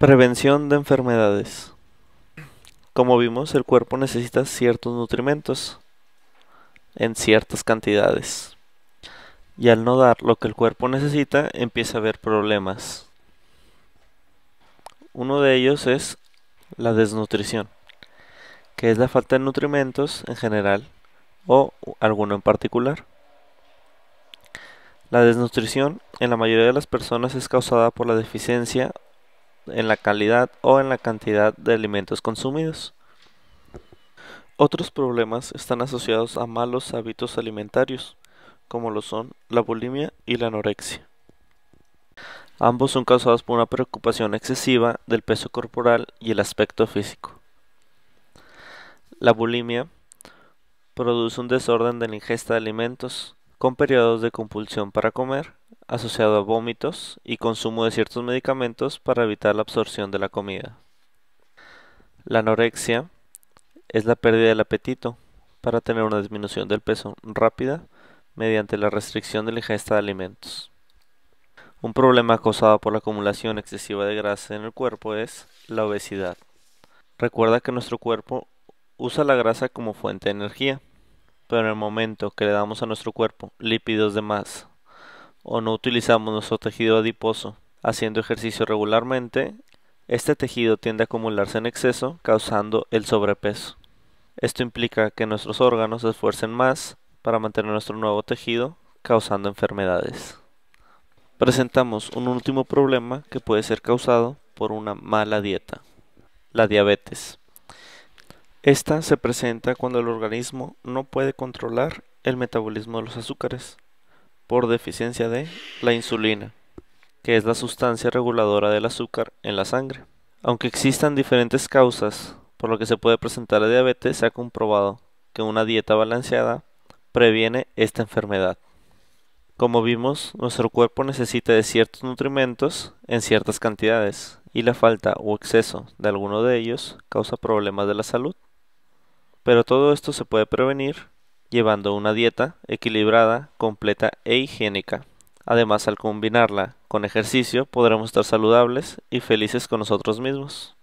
Prevención de enfermedades. Como vimos, el cuerpo necesita ciertos nutrimentos en ciertas cantidades. Y al no dar lo que el cuerpo necesita, empieza a haber problemas. Uno de ellos es la desnutrición, que es la falta de nutrimentos en general o alguno en particular. La desnutrición en la mayoría de las personas es causada por la deficiencia en la calidad o en la cantidad de alimentos consumidos. Otros problemas están asociados a malos hábitos alimentarios, como lo son la bulimia y la anorexia. Ambos son causados por una preocupación excesiva del peso corporal y el aspecto físico. La bulimia produce un desorden de la ingesta de alimentos, con periodos de compulsión para comer, asociado a vómitos y consumo de ciertos medicamentos para evitar la absorción de la comida. La anorexia es la pérdida del apetito para tener una disminución del peso rápida mediante la restricción de la ingesta de alimentos. Un problema causado por la acumulación excesiva de grasa en el cuerpo es la obesidad. Recuerda que nuestro cuerpo usa la grasa como fuente de energía, pero en el momento que le damos a nuestro cuerpo lípidos de más o no utilizamos nuestro tejido adiposo haciendo ejercicio regularmente, este tejido tiende a acumularse en exceso, causando el sobrepeso. Esto implica que nuestros órganos se esfuercen más para mantener nuestro nuevo tejido, causando enfermedades. Presentamos un último problema que puede ser causado por una mala dieta, la diabetes. Esta se presenta cuando el organismo no puede controlar el metabolismo de los azúcares, por deficiencia de la insulina, que es la sustancia reguladora del azúcar en la sangre. Aunque existan diferentes causas por lo que se puede presentar la diabetes, se ha comprobado que una dieta balanceada previene esta enfermedad. Como vimos, nuestro cuerpo necesita de ciertos nutrimentos en ciertas cantidades y la falta o exceso de alguno de ellos causa problemas de la salud. Pero todo esto se puede prevenir llevando una dieta equilibrada, completa e higiénica. Además, al combinarla con ejercicio, podremos estar saludables y felices con nosotros mismos.